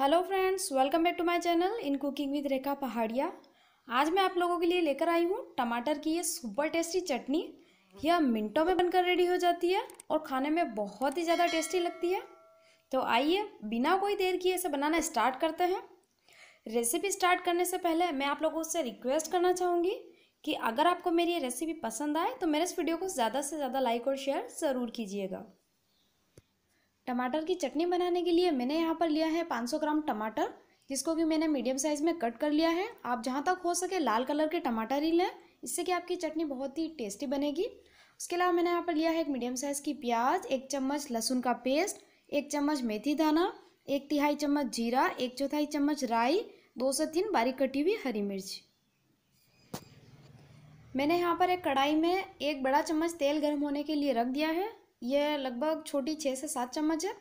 hello friends welcome back to my channel in cooking with Rekha Paharia आज मैं आप लोगों के लिए लेकर आई हूँ टमाटर की ये सुपर टेस्टी चटनी यह मिनटों में बनकर रेडी हो जाती है और खाने में बहुत ही ज़्यादा टेस्टी लगती है तो आइए बिना कोई देर किए इसे बनाना स्टार्ट करते हैं रेसिपी स्टार्ट करने से पहले मैं आप लोगों से रिक्वेस्ट करना चाहूँगी कि अगर आपको मेरी ये रेसिपी पसंद आए तो मेरे इस वीडियो को ज़्यादा से ज़्यादा लाइक और शेयर ज़रूर कीजिएगा टमाटर की चटनी बनाने के लिए मैंने यहाँ पर लिया है 500 ग्राम टमाटर जिसको कि मैंने मीडियम साइज़ में कट कर लिया है आप जहाँ तक हो सके लाल कलर के टमाटर ही लें इससे कि आपकी चटनी बहुत ही टेस्टी बनेगी उसके अलावा मैंने यहाँ पर लिया है एक मीडियम साइज़ की प्याज एक चम्मच लहसुन का पेस्ट एक चम्मच मेथी दाना एक तिहाई चम्मच जीरा एक चौथाई चम्मच राई दो से तीन बारीक कटी हुई हरी मिर्च मैंने यहाँ पर एक कढ़ाई में एक बड़ा चम्मच तेल गर्म होने के लिए रख दिया है ये लगभग छोटी छः से सात चम्मच है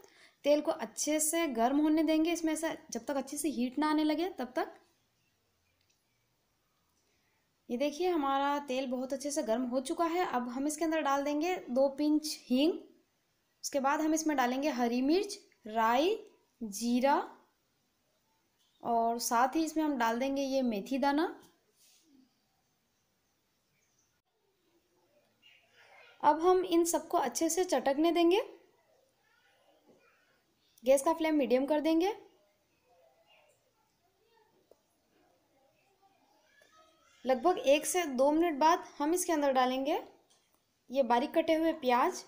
तेल को अच्छे से गर्म होने देंगे इसमें ऐसा जब तक अच्छे से हीट ना आने लगे तब तक ये देखिए हमारा तेल बहुत अच्छे से गर्म हो चुका है अब हम इसके अंदर डाल देंगे दो पिंच हींग उसके बाद हम इसमें डालेंगे हरी मिर्च राई जीरा और साथ ही इसमें हम डाल देंगे ये मेथी दाना अब हम इन सबको अच्छे से चटकने देंगे गैस का फ्लेम मीडियम कर देंगे लगभग एक से दो मिनट बाद हम इसके अंदर डालेंगे ये बारीक कटे हुए प्याज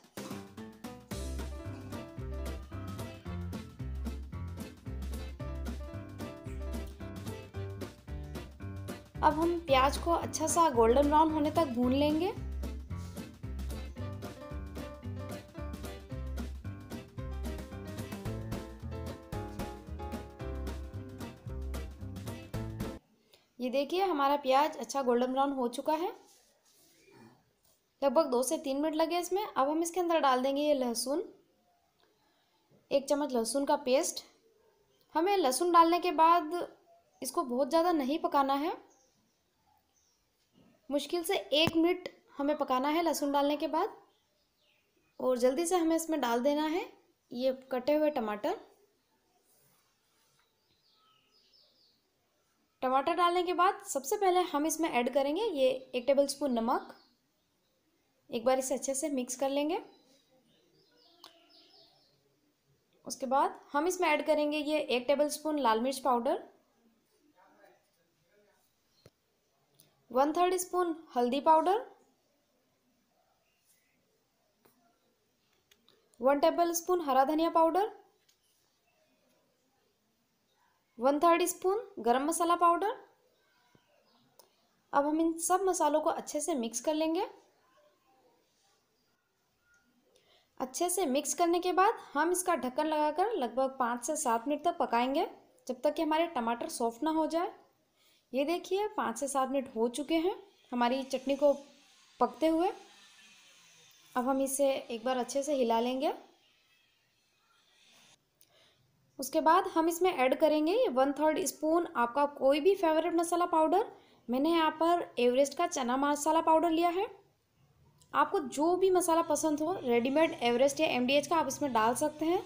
अब हम प्याज को अच्छा सा गोल्डन ब्राउन होने तक भून लेंगे ये देखिए हमारा प्याज अच्छा गोल्डन ब्राउन हो चुका है लगभग दो से तीन मिनट लगे इसमें अब हम इसके अंदर डाल देंगे ये लहसुन एक चम्मच लहसुन का पेस्ट हमें लहसुन डालने के बाद इसको बहुत ज़्यादा नहीं पकाना है मुश्किल से एक मिनट हमें पकाना है लहसुन डालने के बाद और जल्दी से हमें इसमें डाल देना है ये कटे हुए टमाटर टमाटर डालने के बाद सबसे पहले हम इसमें ऐड करेंगे ये एक टेबल स्पून नमक एक बार इसे अच्छे से मिक्स कर लेंगे उसके बाद हम इसमें ऐड करेंगे ये एक टेबल स्पून लाल मिर्च पाउडर वन थर्ड स्पून हल्दी पाउडर वन टेबल स्पून हरा धनिया पाउडर वन थर्ड स्पून गरम मसाला पाउडर अब हम इन सब मसालों को अच्छे से मिक्स कर लेंगे अच्छे से मिक्स करने के बाद हम इसका ढक्कन लगाकर लगभग पाँच से सात मिनट तक पकाएंगे जब तक कि हमारे टमाटर सॉफ्ट ना हो जाए ये देखिए पाँच से सात मिनट हो चुके हैं हमारी चटनी को पकते हुए अब हम इसे एक बार अच्छे से हिला लेंगे उसके बाद हम इसमें ऐड करेंगे वन थर्ड स्पून आपका कोई भी फेवरेट मसाला पाउडर मैंने यहाँ पर एवरेस्ट का चना मसाला पाउडर लिया है आपको जो भी मसाला पसंद हो रेडीमेड एवरेस्ट या एमडीएच का आप इसमें डाल सकते हैं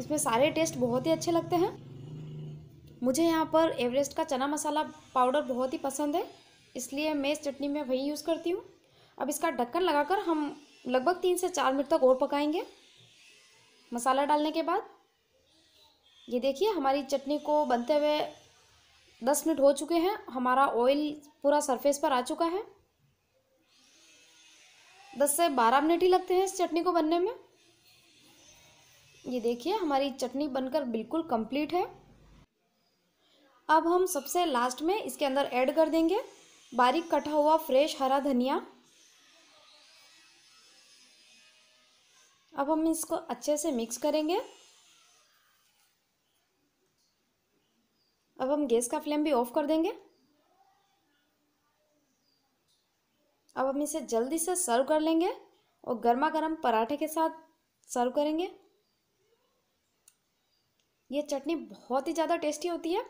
इसमें सारे टेस्ट बहुत ही अच्छे लगते हैं मुझे यहाँ पर एवरेस्ट का चना मसाला पाउडर बहुत ही पसंद है इसलिए मैं इस चटनी में वही यूज़ करती हूँ अब इसका ढक्कन लगाकर हम लगभग तीन से चार मिनट तक और पकाएंगे मसाला डालने के बाद ये देखिए हमारी चटनी को बनते हुए दस मिनट हो चुके हैं हमारा ऑयल पूरा सरफेस पर आ चुका है दस से बारह मिनट ही लगते हैं इस चटनी को बनने में ये देखिए हमारी चटनी बनकर बिल्कुल कंप्लीट है अब हम सबसे लास्ट में इसके अंदर ऐड कर देंगे बारीक कटा हुआ फ्रेश हरा धनिया अब हम इसको अच्छे से मिक्स करेंगे अब हम गैस का फ्लेम भी ऑफ कर देंगे अब हम इसे जल्दी से सर्व कर लेंगे और गर्मा गर्म पराठे के साथ सर्व करेंगे ये चटनी बहुत ही ज़्यादा टेस्टी होती है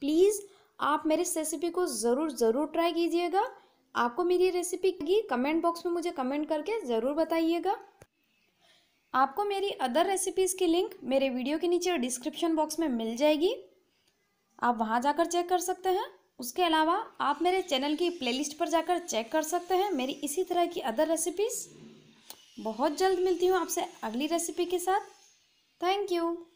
प्लीज़ आप मेरी रेसिपी को ज़रूर ज़रूर ट्राई कीजिएगा आपको मेरी रेसिपी की कमेंट बॉक्स में मुझे कमेंट करके ज़रूर बताइएगा आपको मेरी अदर रेसिपीज़ की लिंक मेरे वीडियो के नीचे डिस्क्रिप्शन बॉक्स में मिल जाएगी आप वहाँ जाकर चेक कर सकते हैं उसके अलावा आप मेरे चैनल की प्लेलिस्ट पर जाकर चेक कर सकते हैं मेरी इसी तरह की अदर रेसिपीज़ बहुत जल्द मिलती हूँ आपसे अगली रेसिपी के साथ थैंक यू